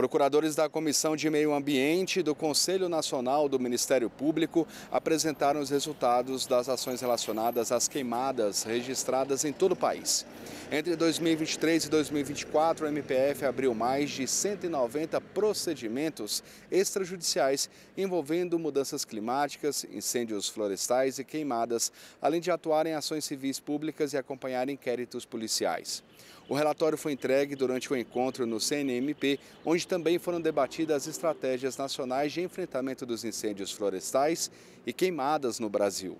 Procuradores da Comissão de Meio Ambiente do Conselho Nacional do Ministério Público apresentaram os resultados das ações relacionadas às queimadas registradas em todo o país. Entre 2023 e 2024, o MPF abriu mais de 190 procedimentos extrajudiciais envolvendo mudanças climáticas, incêndios florestais e queimadas, além de atuar em ações civis públicas e acompanhar inquéritos policiais. O relatório foi entregue durante o um encontro no CNMP, onde também foram debatidas estratégias nacionais de enfrentamento dos incêndios florestais e queimadas no Brasil.